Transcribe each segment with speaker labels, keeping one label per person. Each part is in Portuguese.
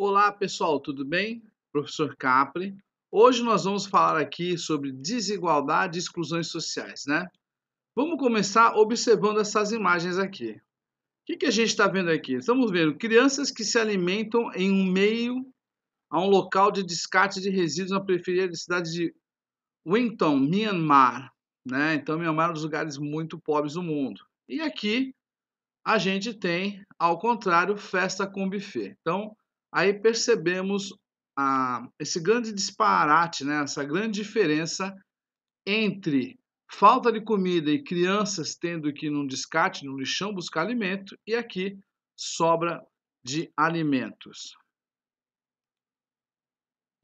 Speaker 1: Olá pessoal, tudo bem? Professor Capri. Hoje nós vamos falar aqui sobre desigualdade e exclusões sociais, né? Vamos começar observando essas imagens aqui. O que, que a gente está vendo aqui? Estamos vendo crianças que se alimentam em um meio a um local de descarte de resíduos na periferia da cidade de Winton, Myanmar. Né? Então, Myanmar é um dos lugares muito pobres do mundo. E aqui a gente tem, ao contrário, festa com buffet. Então, aí percebemos esse grande disparate, né? essa grande diferença entre falta de comida e crianças tendo que ir num descarte, num lixão, buscar alimento, e aqui sobra de alimentos.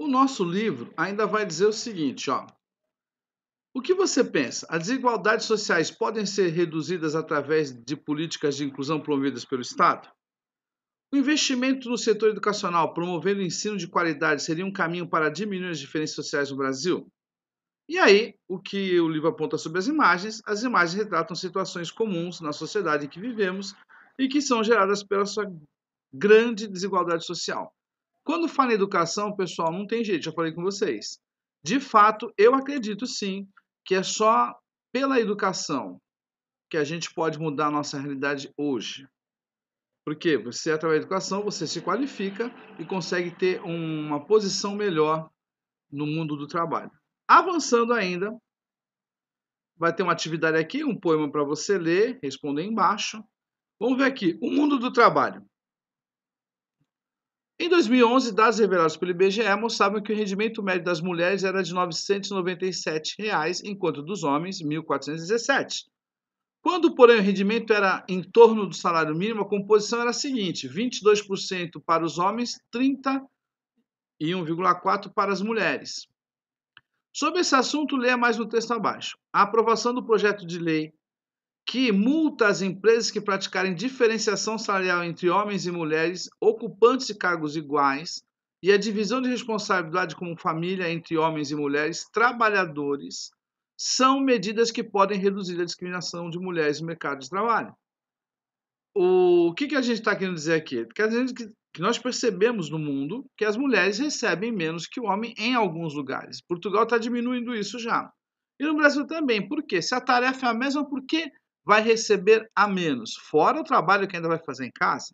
Speaker 1: O nosso livro ainda vai dizer o seguinte, ó. O que você pensa? As desigualdades sociais podem ser reduzidas através de políticas de inclusão promovidas pelo Estado? O investimento no setor educacional, promovendo o ensino de qualidade, seria um caminho para diminuir as diferenças sociais no Brasil? E aí, o que o livro aponta sobre as imagens? As imagens retratam situações comuns na sociedade em que vivemos e que são geradas pela sua grande desigualdade social. Quando fala em educação, pessoal, não tem jeito, já falei com vocês. De fato, eu acredito sim que é só pela educação que a gente pode mudar a nossa realidade hoje. Porque você, através da educação, você se qualifica e consegue ter uma posição melhor no mundo do trabalho. Avançando ainda, vai ter uma atividade aqui, um poema para você ler, responder embaixo. Vamos ver aqui, o mundo do trabalho. Em 2011, dados revelados pelo IBGE mostravam que o rendimento médio das mulheres era de R$ 997, reais, enquanto dos homens, R$ 1.417. Quando, porém, o rendimento era em torno do salário mínimo, a composição era a seguinte: 22% para os homens, 31,4% para as mulheres. Sobre esse assunto, leia mais no texto abaixo. A aprovação do projeto de lei que multa as empresas que praticarem diferenciação salarial entre homens e mulheres ocupantes de cargos iguais e a divisão de responsabilidade como família entre homens e mulheres, trabalhadores são medidas que podem reduzir a discriminação de mulheres no mercado de trabalho. O que, que a gente está querendo dizer aqui? Quer dizer que, que nós percebemos no mundo que as mulheres recebem menos que o homem em alguns lugares. Portugal está diminuindo isso já. E no Brasil também. Por quê? Se a tarefa é a mesma, por que vai receber a menos? Fora o trabalho que ainda vai fazer em casa.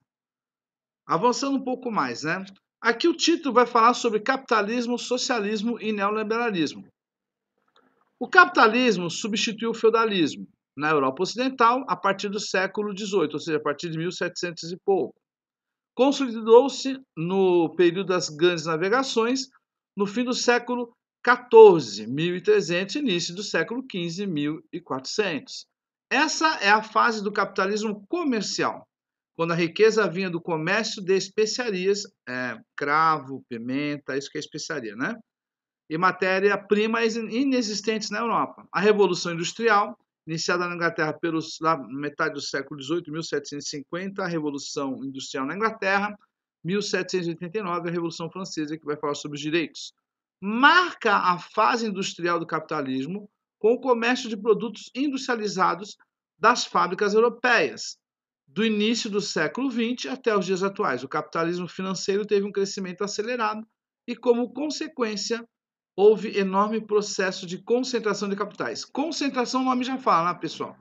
Speaker 1: Avançando um pouco mais, né? Aqui o título vai falar sobre capitalismo, socialismo e neoliberalismo. O capitalismo substituiu o feudalismo na Europa Ocidental a partir do século XVIII, ou seja, a partir de 1700 e pouco. Consolidou-se no período das grandes navegações no fim do século XIV, 1300, início do século XV, 1400. Essa é a fase do capitalismo comercial, quando a riqueza vinha do comércio de especiarias, é, cravo, pimenta, isso que é especiaria, né? e matéria-primas inexistentes na Europa. A Revolução Industrial, iniciada na Inglaterra pela metade do século XVIII, 1750, a Revolução Industrial na Inglaterra, 1789, a Revolução Francesa, que vai falar sobre os direitos. Marca a fase industrial do capitalismo com o comércio de produtos industrializados das fábricas europeias. Do início do século XX até os dias atuais, o capitalismo financeiro teve um crescimento acelerado e, como consequência, houve enorme processo de concentração de capitais. Concentração, o nome já fala, né, pessoal?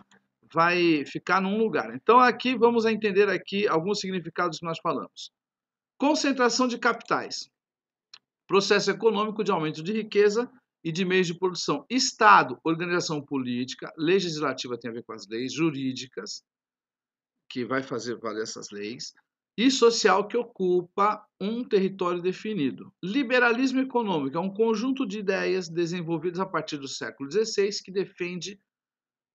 Speaker 1: Vai ficar num lugar. Então, aqui vamos entender aqui alguns significados que nós falamos. Concentração de capitais. Processo econômico de aumento de riqueza e de meios de produção. Estado, organização política, legislativa tem a ver com as leis, jurídicas, que vai fazer valer essas leis e social que ocupa um território definido. Liberalismo econômico é um conjunto de ideias desenvolvidas a partir do século XVI que defende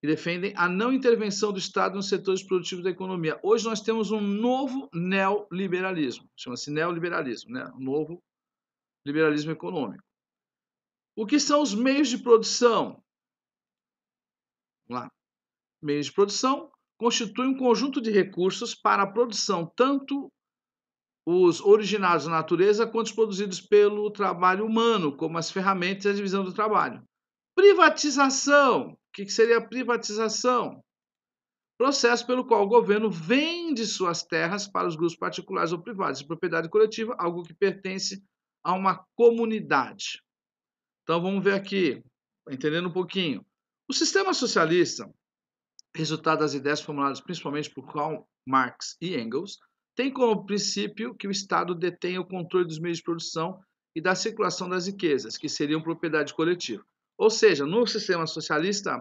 Speaker 1: que defendem a não intervenção do Estado nos setores produtivos da economia. Hoje nós temos um novo neoliberalismo, chama-se neoliberalismo, né? Um novo liberalismo econômico. O que são os meios de produção? Vamos lá. Meios de produção constitui um conjunto de recursos para a produção, tanto os originados da natureza quanto os produzidos pelo trabalho humano, como as ferramentas e a divisão do trabalho. Privatização. O que seria privatização? Processo pelo qual o governo vende suas terras para os grupos particulares ou privados de propriedade coletiva, algo que pertence a uma comunidade. Então vamos ver aqui, entendendo um pouquinho. O sistema socialista resultado das ideias formuladas principalmente por Karl Marx e Engels, tem como princípio que o Estado detém o controle dos meios de produção e da circulação das riquezas, que seriam propriedade coletiva. Ou seja, no sistema socialista,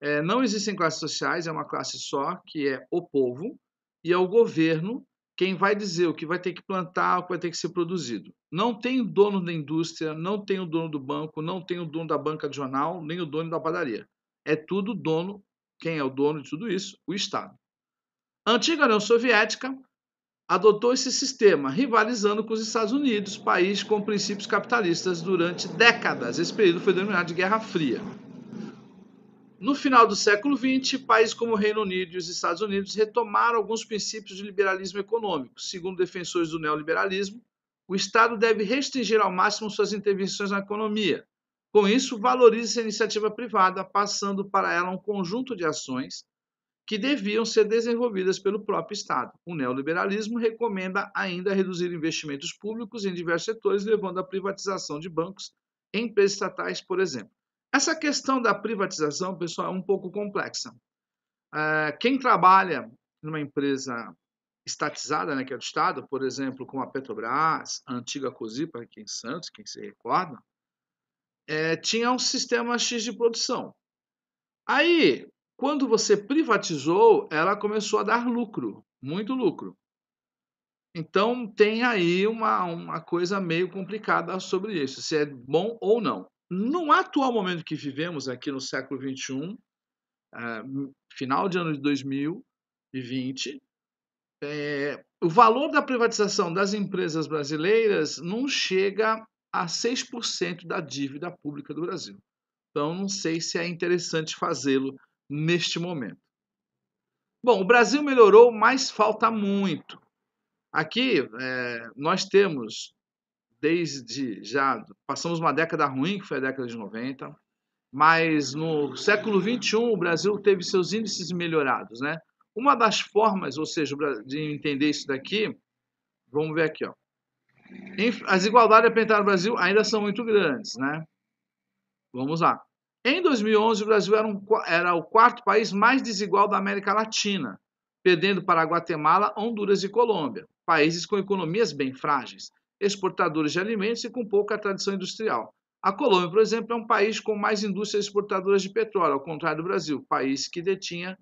Speaker 1: é, não existem classes sociais, é uma classe só, que é o povo, e é o governo quem vai dizer o que vai ter que plantar, o que vai ter que ser produzido. Não tem o dono da indústria, não tem o dono do banco, não tem o dono da banca de jornal, nem o dono da padaria. É tudo dono quem é o dono de tudo isso? O Estado. A antiga União Soviética adotou esse sistema, rivalizando com os Estados Unidos, país com princípios capitalistas, durante décadas. Esse período foi denominado de Guerra Fria. No final do século XX, países como o Reino Unido e os Estados Unidos retomaram alguns princípios de liberalismo econômico. Segundo defensores do neoliberalismo, o Estado deve restringir ao máximo suas intervenções na economia, com isso, valoriza a iniciativa privada, passando para ela um conjunto de ações que deviam ser desenvolvidas pelo próprio Estado. O neoliberalismo recomenda ainda reduzir investimentos públicos em diversos setores, levando à privatização de bancos, empresas estatais, por exemplo. Essa questão da privatização, pessoal, é um pouco complexa. É, quem trabalha numa empresa estatizada, né, que é do Estado, por exemplo, como a Petrobras, a antiga cozipa aqui em Santos, quem se recorda, é, tinha um sistema X de produção. Aí, quando você privatizou, ela começou a dar lucro, muito lucro. Então tem aí uma, uma coisa meio complicada sobre isso, se é bom ou não. No atual momento que vivemos aqui no século XXI, é, final de ano de 2020, é, o valor da privatização das empresas brasileiras não chega a 6% da dívida pública do Brasil. Então, não sei se é interessante fazê-lo neste momento. Bom, o Brasil melhorou, mas falta muito. Aqui é, nós temos, desde já, passamos uma década ruim, que foi a década de 90, mas no século XXI o Brasil teve seus índices melhorados. Né? Uma das formas, ou seja, de entender isso daqui, vamos ver aqui, ó. As igualdades apresentadas no Brasil ainda são muito grandes, né? Vamos lá. Em 2011, o Brasil era, um, era o quarto país mais desigual da América Latina, perdendo para Guatemala, Honduras e Colômbia, países com economias bem frágeis, exportadores de alimentos e com pouca tradição industrial. A Colômbia, por exemplo, é um país com mais indústrias exportadoras de petróleo, ao contrário do Brasil, país que detinha,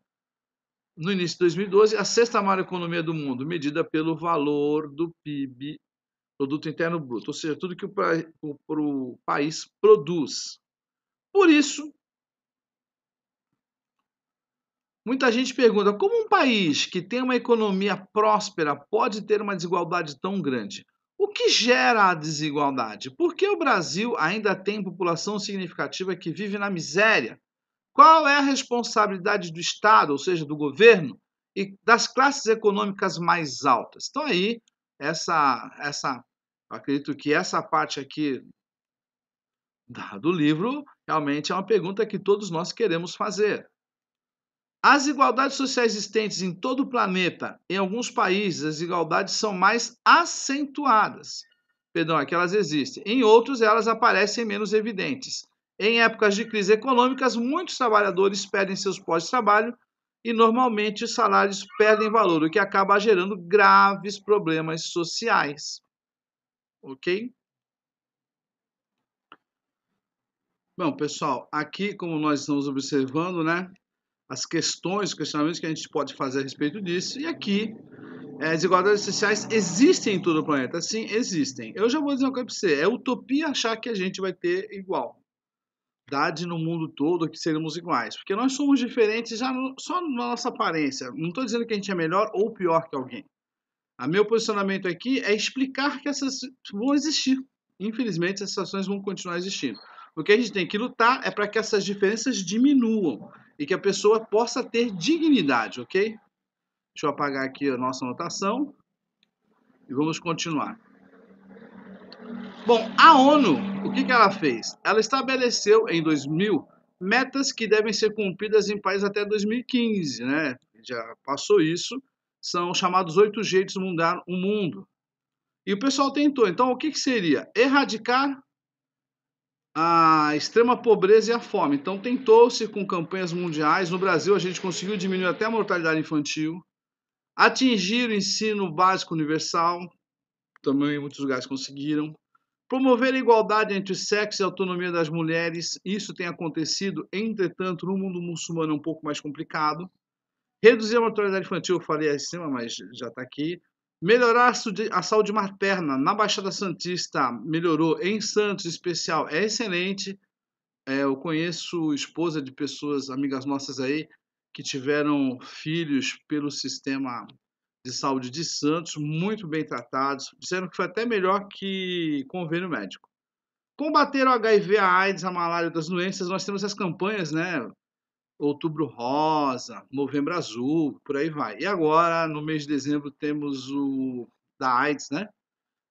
Speaker 1: no início de 2012, a sexta maior economia do mundo, medida pelo valor do PIB Produto Interno Bruto, ou seja, tudo que o, o, o país produz. Por isso, Muita gente pergunta como um país que tem uma economia próspera pode ter uma desigualdade tão grande? O que gera a desigualdade? Por que o Brasil ainda tem população significativa que vive na miséria? Qual é a responsabilidade do Estado, ou seja, do governo, e das classes econômicas mais altas? Então, aí, essa, essa Acredito que essa parte aqui do livro realmente é uma pergunta que todos nós queremos fazer. As igualdades sociais existentes em todo o planeta, em alguns países, as igualdades são mais acentuadas. Perdão, aquelas elas existem. Em outros, elas aparecem menos evidentes. Em épocas de crise econômicas, muitos trabalhadores perdem seus postos de trabalho e normalmente os salários perdem valor, o que acaba gerando graves problemas sociais ok? Bom, pessoal, aqui como nós estamos observando, né, as questões, os questionamentos que a gente pode fazer a respeito disso, e aqui é, desigualdades sociais existem em todo o planeta, sim, existem. Eu já vou dizer uma coisa para você, é utopia achar que a gente vai ter igual. Dade no mundo todo que seremos iguais, porque nós somos diferentes já no, só na nossa aparência. Não estou dizendo que a gente é melhor ou pior que alguém. A meu posicionamento aqui é explicar que essas vão existir. Infelizmente, essas ações vão continuar existindo. O que a gente tem que lutar é para que essas diferenças diminuam e que a pessoa possa ter dignidade, ok? Deixa eu apagar aqui a nossa anotação e vamos continuar. Bom, a ONU, o que, que ela fez? Ela estabeleceu em 2000 metas que devem ser cumpridas em países até 2015, né? Já passou isso são chamados oito jeitos de mudar o mundo. E o pessoal tentou. Então, o que, que seria? Erradicar a extrema pobreza e a fome. Então, tentou-se com campanhas mundiais. No Brasil, a gente conseguiu diminuir até a mortalidade infantil, atingir o ensino básico universal, também em muitos lugares conseguiram. Promover a igualdade entre sexo e a autonomia das mulheres, isso tem acontecido, entretanto, no mundo muçulmano é um pouco mais complicado. Reduzir a mortalidade infantil, eu falei acima, mas já está aqui. Melhorar a saúde materna na Baixada Santista melhorou, em Santos em especial, é excelente. É, eu conheço esposa de pessoas, amigas nossas aí, que tiveram filhos pelo sistema de saúde de Santos, muito bem tratados, disseram que foi até melhor que convênio médico. Combater o HIV, a AIDS, a malária e outras doenças, nós temos as campanhas, né? Outubro Rosa, Novembro Azul, por aí vai. E agora, no mês de dezembro, temos o da AIDS, né?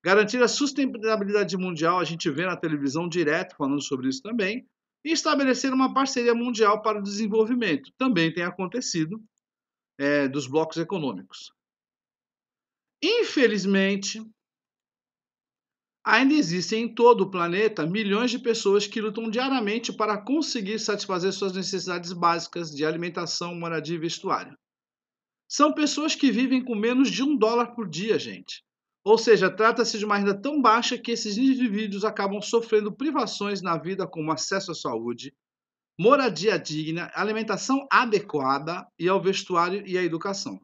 Speaker 1: Garantir a sustentabilidade mundial, a gente vê na televisão direto falando sobre isso também. E estabelecer uma parceria mundial para o desenvolvimento, também tem acontecido, é, dos blocos econômicos. Infelizmente, Ainda existem em todo o planeta milhões de pessoas que lutam diariamente para conseguir satisfazer suas necessidades básicas de alimentação, moradia e vestuário. São pessoas que vivem com menos de um dólar por dia, gente. Ou seja, trata-se de uma renda tão baixa que esses indivíduos acabam sofrendo privações na vida, como acesso à saúde, moradia digna, alimentação adequada e ao vestuário e à educação.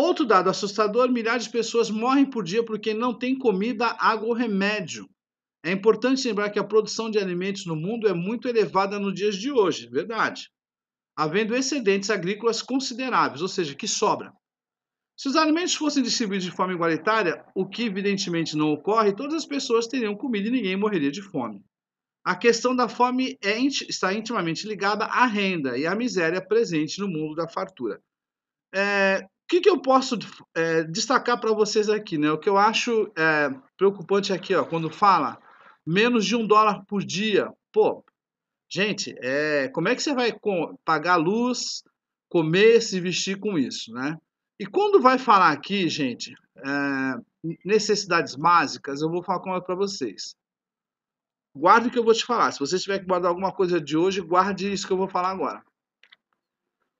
Speaker 1: Outro dado assustador: milhares de pessoas morrem por dia porque não têm comida, água ou remédio. É importante lembrar que a produção de alimentos no mundo é muito elevada nos dias de hoje, verdade? Havendo excedentes agrícolas consideráveis, ou seja, que sobra. Se os alimentos fossem distribuídos de forma igualitária, o que evidentemente não ocorre, todas as pessoas teriam comida e ninguém morreria de fome. A questão da fome é, está intimamente ligada à renda e à miséria presente no mundo da fartura. É, que, que eu posso é, destacar para vocês aqui? Né? O que eu acho é, preocupante aqui, ó, quando fala menos de um dólar por dia. Pô, gente, é, como é que você vai com, pagar luz, comer, se vestir com isso? Né? E quando vai falar aqui, gente, é, necessidades básicas, eu vou falar com para vocês. Guarde o que eu vou te falar. Se você tiver que guardar alguma coisa de hoje, guarde isso que eu vou falar agora.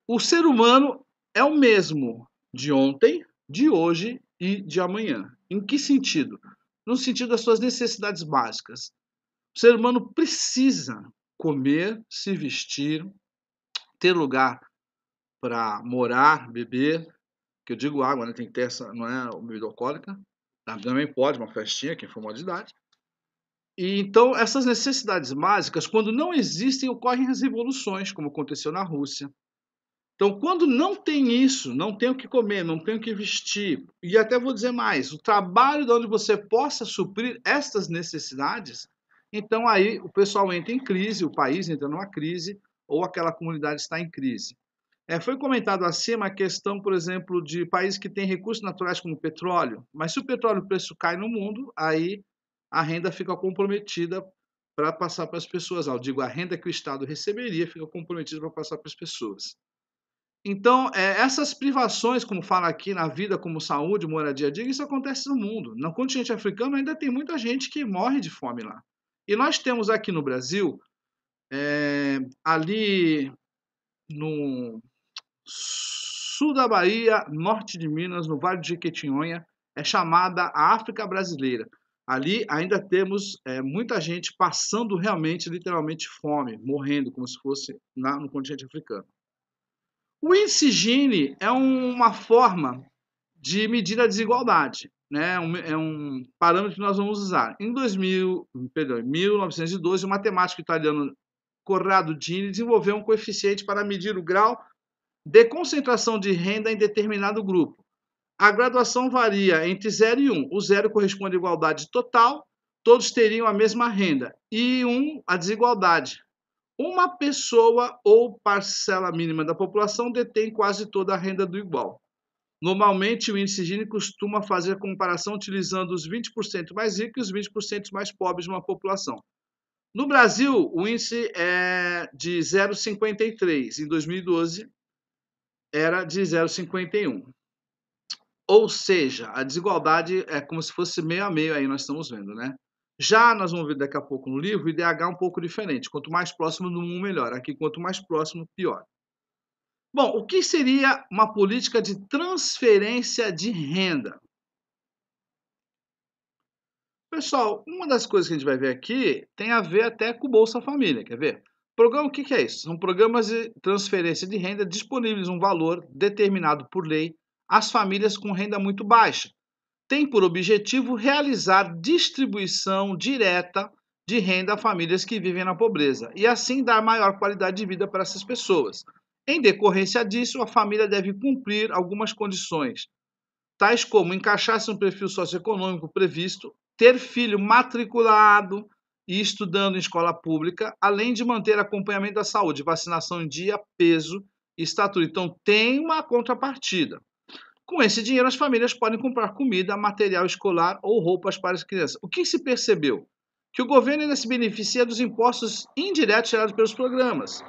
Speaker 1: O ser humano é o mesmo, de ontem, de hoje e de amanhã. Em que sentido? No sentido das suas necessidades básicas. O ser humano precisa comer, se vestir, ter lugar para morar, beber, que eu digo água, né? tem que ter essa, não é bebida alcoólica, também pode, uma festinha, quem for maior de idade. E, então, essas necessidades básicas, quando não existem, ocorrem as revoluções, como aconteceu na Rússia, então, quando não tem isso, não tem o que comer, não tem o que vestir, e até vou dizer mais, o trabalho de onde você possa suprir estas necessidades, então aí o pessoal entra em crise, o país entra numa crise, ou aquela comunidade está em crise. É, foi comentado acima a questão, por exemplo, de países que têm recursos naturais como petróleo, mas se o petróleo o preço cai no mundo, aí a renda fica comprometida para passar para as pessoas. Eu digo, a renda que o Estado receberia fica comprometida para passar para as pessoas. Então, é, essas privações, como fala aqui, na vida, como saúde, moradia digna, isso acontece no mundo. No continente africano ainda tem muita gente que morre de fome lá. E nós temos aqui no Brasil, é, ali no sul da Bahia, norte de Minas, no Vale de Jequitinhonha, é chamada a África Brasileira. Ali ainda temos é, muita gente passando realmente, literalmente, fome, morrendo, como se fosse na, no continente africano. O índice Gini é uma forma de medir a desigualdade, né? é um é parâmetro que nós vamos usar. Em 2000, perdão, 1912, o matemático italiano Corrado Gini desenvolveu um coeficiente para medir o grau de concentração de renda em determinado grupo. A graduação varia entre 0 e 1. Um. O 0 corresponde à igualdade total, todos teriam a mesma renda, e 1 um, a desigualdade, uma pessoa ou parcela mínima da população detém quase toda a renda do igual. Normalmente, o índice Gini costuma fazer comparação utilizando os 20% mais ricos e os 20% mais pobres de uma população. No Brasil, o índice é de 0,53. Em 2012, era de 0,51. Ou seja, a desigualdade é como se fosse meio a meio aí, nós estamos vendo, né? Já nós vamos ver daqui a pouco no livro, o IDH é um pouco diferente. Quanto mais próximo do 1, melhor. Aqui, quanto mais próximo, pior. Bom, o que seria uma política de transferência de renda? Pessoal, uma das coisas que a gente vai ver aqui tem a ver até com o Bolsa Família, quer ver? Programa, o que é isso? São programas de transferência de renda disponíveis um valor determinado por lei às famílias com renda muito baixa tem por objetivo realizar distribuição direta de renda a famílias que vivem na pobreza e assim dar maior qualidade de vida para essas pessoas. Em decorrência disso, a família deve cumprir algumas condições, tais como encaixar-se no perfil socioeconômico previsto, ter filho matriculado e estudando em escola pública, além de manter acompanhamento da saúde, vacinação em dia, peso e estatura. Então, tem uma contrapartida. Com esse dinheiro, as famílias podem comprar comida, material escolar ou roupas para as crianças. O que se percebeu? Que o governo ainda se beneficia dos impostos indiretos gerados pelos programas,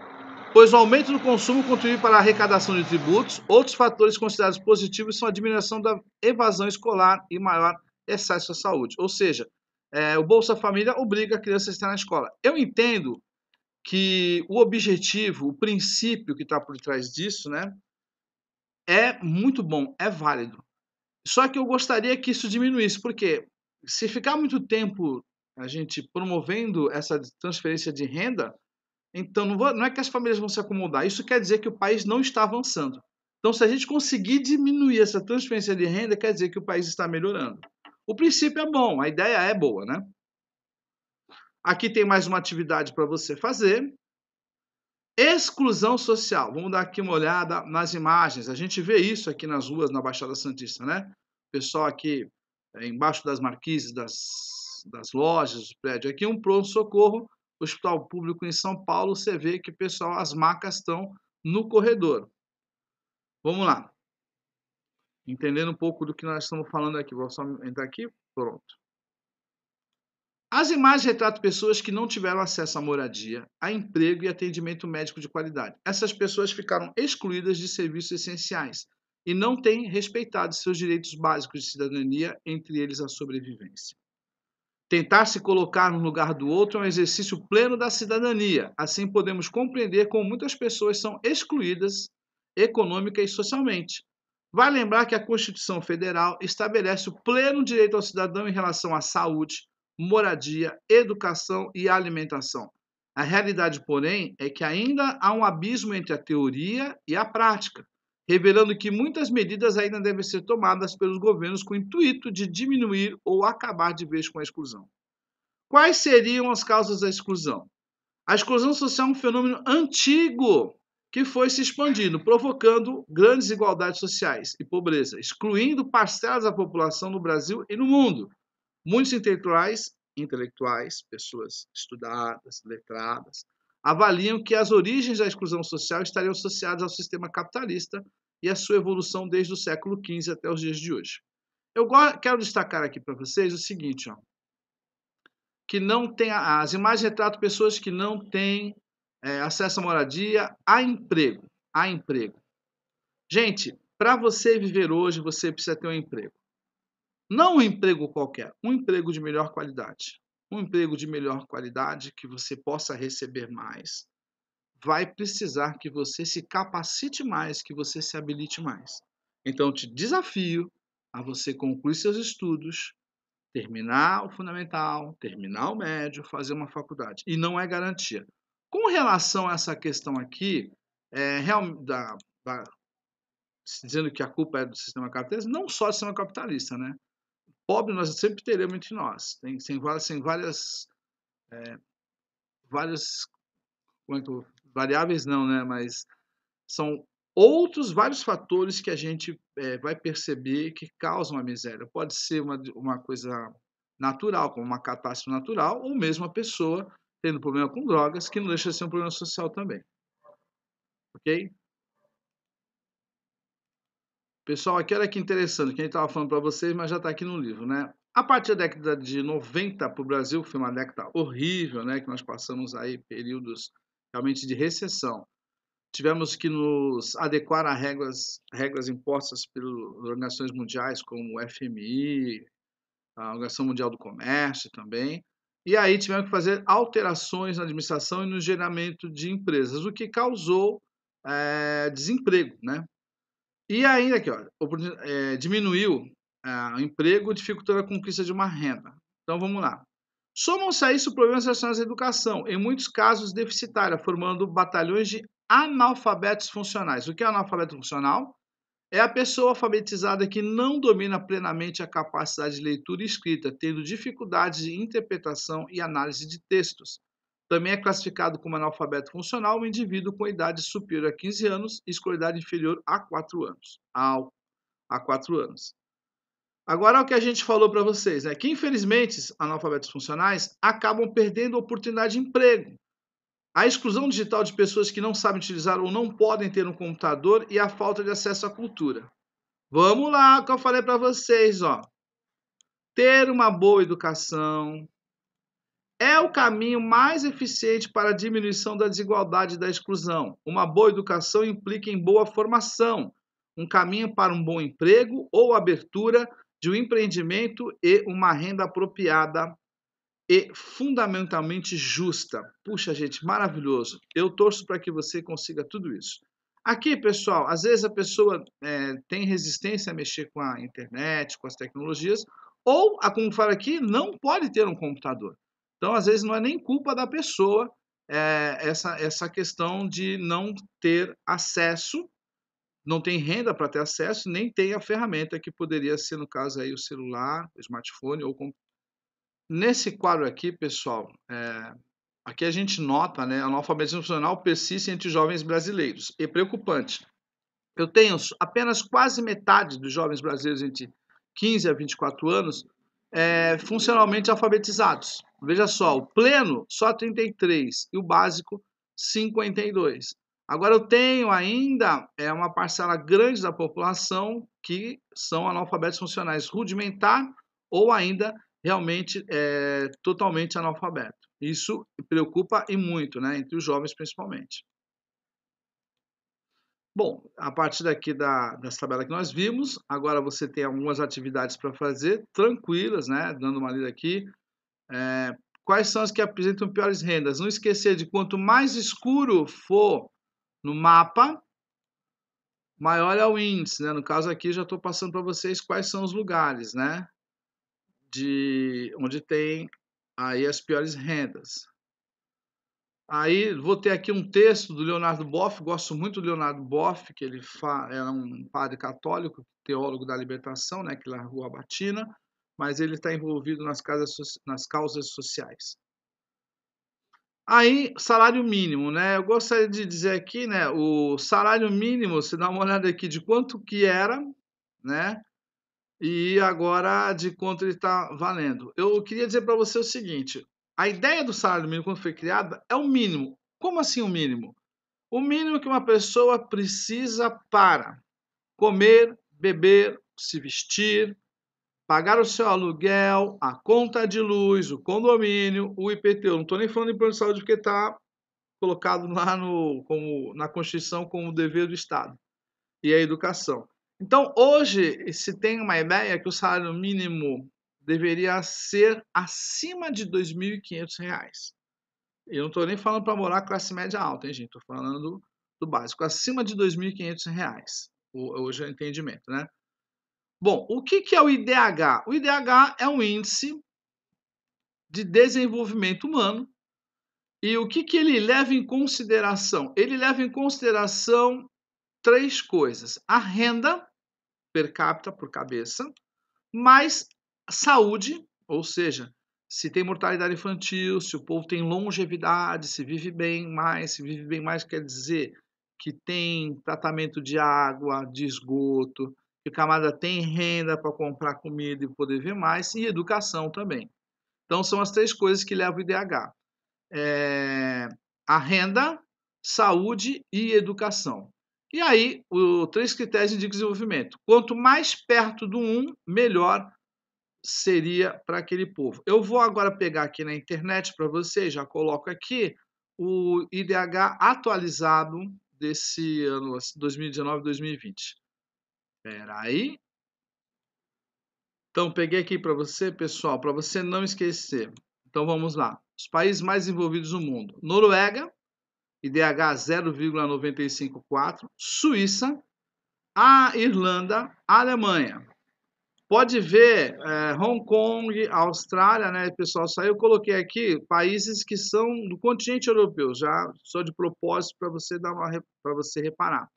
Speaker 1: pois o aumento do consumo contribui para a arrecadação de tributos. Outros fatores considerados positivos são a diminuição da evasão escolar e maior excesso à saúde. Ou seja, é, o Bolsa Família obriga a criança a estar na escola. Eu entendo que o objetivo, o princípio que está por trás disso, né, é muito bom, é válido. Só que eu gostaria que isso diminuísse, porque se ficar muito tempo a gente promovendo essa transferência de renda, então não, vou, não é que as famílias vão se acomodar, isso quer dizer que o país não está avançando. Então, se a gente conseguir diminuir essa transferência de renda, quer dizer que o país está melhorando. O princípio é bom, a ideia é boa, né? Aqui tem mais uma atividade para você fazer. Exclusão social. Vamos dar aqui uma olhada nas imagens. A gente vê isso aqui nas ruas na Baixada Santista, né? O pessoal aqui é, embaixo das marquises, das, das lojas, do prédio. Aqui um pronto-socorro, hospital público em São Paulo. Você vê que, pessoal, as macas estão no corredor. Vamos lá. Entendendo um pouco do que nós estamos falando aqui. Vou só entrar aqui. Pronto. As imagens retratam pessoas que não tiveram acesso à moradia, a emprego e atendimento médico de qualidade. Essas pessoas ficaram excluídas de serviços essenciais e não têm respeitado seus direitos básicos de cidadania, entre eles a sobrevivência. Tentar se colocar no lugar do outro é um exercício pleno da cidadania. Assim podemos compreender como muitas pessoas são excluídas econômica e socialmente. Vai lembrar que a Constituição Federal estabelece o pleno direito ao cidadão em relação à saúde, moradia, educação e alimentação. A realidade, porém, é que ainda há um abismo entre a teoria e a prática, revelando que muitas medidas ainda devem ser tomadas pelos governos com o intuito de diminuir ou acabar de vez com a exclusão. Quais seriam as causas da exclusão? A exclusão social é um fenômeno antigo que foi se expandindo, provocando grandes desigualdades sociais e pobreza, excluindo parcelas da população no Brasil e no mundo. Muitos intelectuais, intelectuais, pessoas estudadas, letradas, avaliam que as origens da exclusão social estariam associadas ao sistema capitalista e à sua evolução desde o século XV até os dias de hoje. Eu quero destacar aqui para vocês o seguinte, ó, que não tem as imagens retratam pessoas que não têm é, acesso à moradia, a emprego, a emprego. Gente, para você viver hoje, você precisa ter um emprego. Não um emprego qualquer, um emprego de melhor qualidade. Um emprego de melhor qualidade que você possa receber mais vai precisar que você se capacite mais, que você se habilite mais. Então, te desafio a você concluir seus estudos, terminar o fundamental, terminar o médio, fazer uma faculdade. E não é garantia. Com relação a essa questão aqui, é, real, da, da, dizendo que a culpa é do sistema capitalista, não só do sistema capitalista, né? pobre nós sempre teremos entre nós. Tem, tem várias, tem várias, é, várias é quanto, variáveis não, né? Mas são outros vários fatores que a gente é, vai perceber que causam a miséria. Pode ser uma, uma coisa natural, como uma catástrofe natural, ou mesmo a pessoa tendo problema com drogas, que não deixa de ser um problema social também. Ok? Pessoal, aqui olha que interessante, que a gente estava falando para vocês, mas já está aqui no livro, né? A partir da década de 90 para o Brasil, que foi uma década horrível, né? Que nós passamos aí períodos realmente de recessão. Tivemos que nos adequar a regras, regras impostas pelas organizações mundiais, como o FMI, a Organização Mundial do Comércio também. E aí tivemos que fazer alterações na administração e no geramento de empresas, o que causou é, desemprego, né? E ainda aqui, ó, é, diminuiu é, o emprego, dificultando a conquista de uma renda. Então vamos lá. Somam-se a isso problemas relacionados à educação, em muitos casos deficitária, formando batalhões de analfabetos funcionais. O que é analfabeto funcional? É a pessoa alfabetizada que não domina plenamente a capacidade de leitura e escrita, tendo dificuldades de interpretação e análise de textos. Também é classificado como analfabeto funcional o indivíduo com idade superior a 15 anos e escolaridade inferior a 4 anos. Ao, a 4 anos. Agora é o que a gente falou para vocês, né? que infelizmente analfabetos funcionais acabam perdendo a oportunidade de emprego. A exclusão digital de pessoas que não sabem utilizar ou não podem ter um computador e a falta de acesso à cultura. Vamos lá, o que eu falei para vocês, ó. Ter uma boa educação, é o caminho mais eficiente para a diminuição da desigualdade e da exclusão. Uma boa educação implica em boa formação, um caminho para um bom emprego ou abertura de um empreendimento e uma renda apropriada e fundamentalmente justa. Puxa, gente, maravilhoso. Eu torço para que você consiga tudo isso. Aqui, pessoal, às vezes a pessoa é, tem resistência a mexer com a internet, com as tecnologias, ou, como fala aqui, não pode ter um computador. Então, às vezes, não é nem culpa da pessoa é, essa, essa questão de não ter acesso, não tem renda para ter acesso, nem tem a ferramenta que poderia ser, no caso, aí, o celular, o smartphone ou computador. Nesse quadro aqui, pessoal, é, aqui a gente nota, né, analfabetismo funcional persiste entre jovens brasileiros, e preocupante. Eu tenho apenas quase metade dos jovens brasileiros entre 15 a 24 anos é, funcionalmente alfabetizados. Veja só, o pleno só 33 e o básico 52. Agora eu tenho ainda é uma parcela grande da população que são analfabetos funcionais rudimentar ou ainda realmente é, totalmente analfabeto. Isso preocupa e muito, né, entre os jovens principalmente. Bom, a partir daqui da, dessa tabela que nós vimos, agora você tem algumas atividades para fazer, tranquilas, né? Dando uma lida aqui. É, quais são as que apresentam piores rendas? Não esquecer de quanto mais escuro for no mapa, maior é o índice, né? No caso aqui, já estou passando para vocês quais são os lugares, né? De onde tem aí as piores rendas. Aí vou ter aqui um texto do Leonardo Boff, gosto muito do Leonardo Boff, que ele era um padre católico, teólogo da libertação, né, que largou a batina, mas ele está envolvido nas, casas, nas causas sociais. Aí, salário mínimo, né? Eu gostaria de dizer aqui, né, o salário mínimo, se dá uma olhada aqui de quanto que era, né? E agora de quanto ele está valendo. Eu queria dizer para você o seguinte: a ideia do salário mínimo, quando foi criada, é o mínimo. Como assim o mínimo? O mínimo que uma pessoa precisa para comer, beber, se vestir, pagar o seu aluguel, a conta de luz, o condomínio, o IPTU. Não estou nem falando de plano de saúde porque está colocado lá no, como, na Constituição como dever do Estado e a educação. Então, hoje, se tem uma ideia que o salário mínimo deveria ser acima de R$ 2.500. Eu não estou nem falando para morar classe média alta, hein, gente? Estou falando do básico, acima de R$ 2.500, hoje é o entendimento, né? Bom, o que, que é o IDH? O IDH é um índice de desenvolvimento humano. E o que, que ele leva em consideração? Ele leva em consideração três coisas: a renda per capita por cabeça, mais saúde, ou seja, se tem mortalidade infantil, se o povo tem longevidade, se vive bem mais, se vive bem mais quer dizer que tem tratamento de água, de esgoto, que o camada tem renda para comprar comida e poder ver mais, e educação também. Então são as três coisas que levam o IDH. É, eh, a renda, saúde e educação. E aí, os três critérios indicam desenvolvimento. Quanto mais perto do 1, um, melhor seria para aquele povo. Eu vou agora pegar aqui na internet para vocês, já coloco aqui o IDH atualizado desse ano 2019-2020. Assim, Espera aí. Então peguei aqui para você, pessoal, para você não esquecer. Então vamos lá. Os países mais envolvidos no mundo: Noruega, IDH 0,954, Suíça, a Irlanda, a Alemanha. Pode ver é, Hong Kong, Austrália, né? Pessoal, saiu, eu coloquei aqui países que são do continente europeu, já só de propósito para você dar uma para você reparar.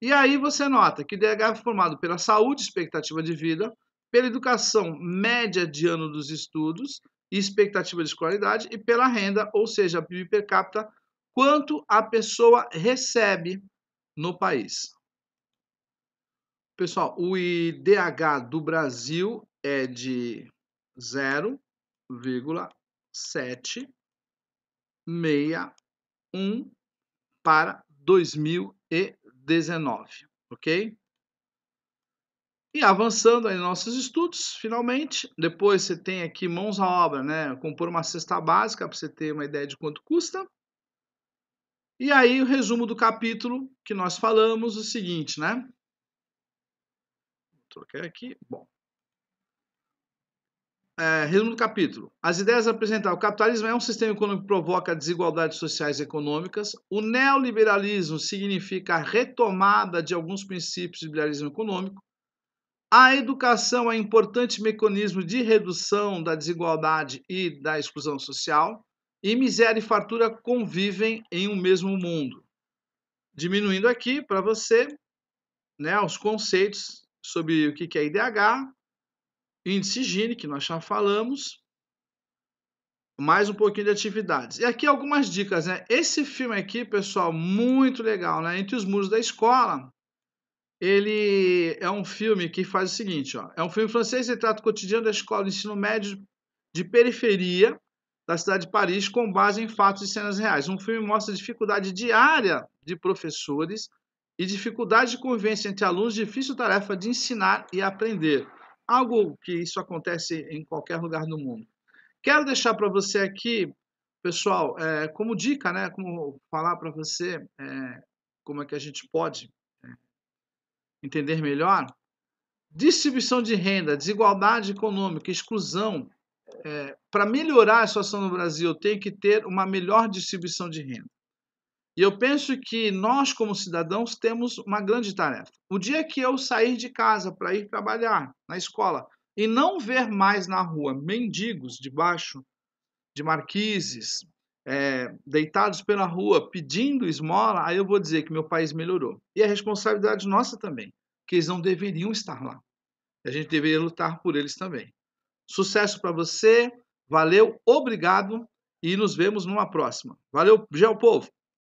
Speaker 1: E aí você nota que DH é formado pela saúde, expectativa de vida, pela educação média de ano dos estudos e expectativa de escolaridade e pela renda, ou seja, PIB per capita, quanto a pessoa recebe no país. Pessoal, o IDH do Brasil é de 0,761 para 2019, ok? E avançando em nossos estudos, finalmente, depois você tem aqui mãos à obra, né? Compor uma cesta básica para você ter uma ideia de quanto custa. E aí o resumo do capítulo que nós falamos o seguinte, né? Aqui, bom. É, resumo do capítulo. As ideias apresentadas. O capitalismo é um sistema econômico que provoca desigualdades sociais e econômicas. O neoliberalismo significa a retomada de alguns princípios do liberalismo econômico. A educação é um importante mecanismo de redução da desigualdade e da exclusão social. E miséria e fartura convivem em um mesmo mundo. Diminuindo aqui para você né, os conceitos sobre o que é IDH, índice Gini, que nós já falamos, mais um pouquinho de atividades. E aqui algumas dicas, né? Esse filme aqui, pessoal, muito legal, né? Entre os muros da escola, ele é um filme que faz o seguinte, ó. É um filme francês, retrata o cotidiano da escola de ensino médio de periferia da cidade de Paris com base em fatos e cenas reais. Um filme mostra a dificuldade diária de professores e dificuldade de convivência entre alunos, difícil tarefa de ensinar e aprender. Algo que isso acontece em qualquer lugar do mundo. Quero deixar para você aqui, pessoal, é, como dica, né, como falar para você é, como é que a gente pode é, entender melhor. Distribuição de renda, desigualdade econômica, exclusão. É, para melhorar a situação no Brasil, tem que ter uma melhor distribuição de renda. E eu penso que nós, como cidadãos, temos uma grande tarefa. O dia que eu sair de casa para ir trabalhar na escola e não ver mais na rua mendigos debaixo de marquises, é, deitados pela rua pedindo esmola, aí eu vou dizer que meu país melhorou. E é responsabilidade nossa também, que eles não deveriam estar lá. A gente deveria lutar por eles também. Sucesso para você, valeu, obrigado e nos vemos numa próxima. Valeu, já o povo.